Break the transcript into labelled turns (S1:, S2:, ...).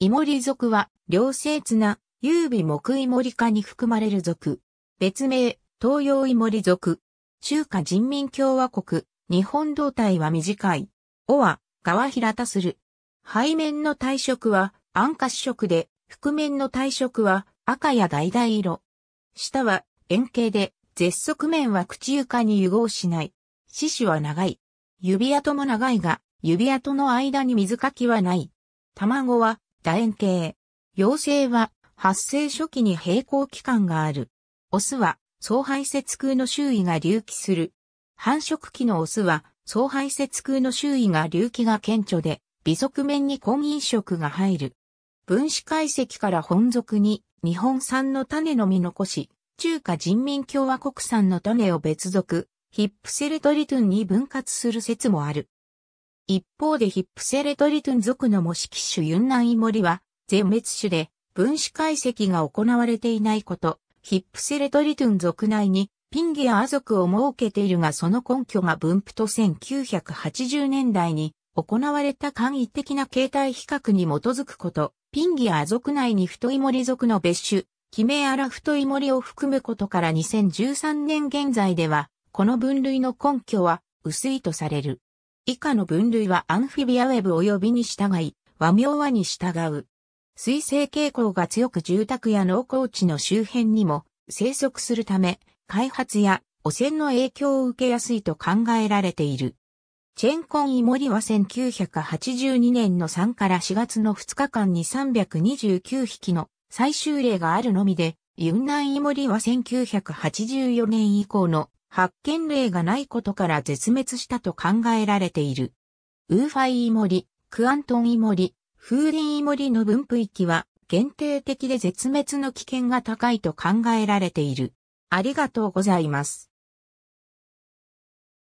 S1: イモリ属は、良性綱、優美木イモリ科に含まれる属。別名、東洋イモリ属。中華人民共和国、日本胴体は短い。尾は、側平たする。背面の体色は、暗褐色で、覆面の体色は、赤や橙色。舌は、円形で、絶足面は口床に融合しない。四肢は長い。指跡も長いが、指跡の間に水かきはない。卵は、楕円形。幼生は発生初期に平行期間がある。オスは総排泄空の周囲が隆起する。繁殖期のオスは総排泄空の周囲が隆起が顕著で、微側面に婚姻色が入る。分子解析から本属に日本産の種のみ残し、中華人民共和国産の種を別属、ヒップセルトリトゥンに分割する説もある。一方でヒップセレトリトゥン族の模式種ユンナンイモリは全滅種で分子解析が行われていないこと、ヒップセレトリトゥン族内にピンギアア族を設けているがその根拠が分布と1980年代に行われた簡易的な形態比較に基づくこと、ピンギア族内に太いリ族の別種、キメアラ太いリを含むことから2013年現在では、この分類の根拠は薄いとされる。以下の分類はアンフィビアウェブ及びに従い、和名和に従う。水性傾向が強く住宅や農耕地の周辺にも生息するため、開発や汚染の影響を受けやすいと考えられている。チェンコンイモリは1982年の3から4月の2日間に329匹の最終例があるのみで、ユンナンイモリは1984年以降の発見例がないことから絶滅したと考えられている。ウーファイイモリ、クアントンイモリ、フーリンイモリの分布域は限定的で絶滅の危険が高いと考えられている。ありがとうございます。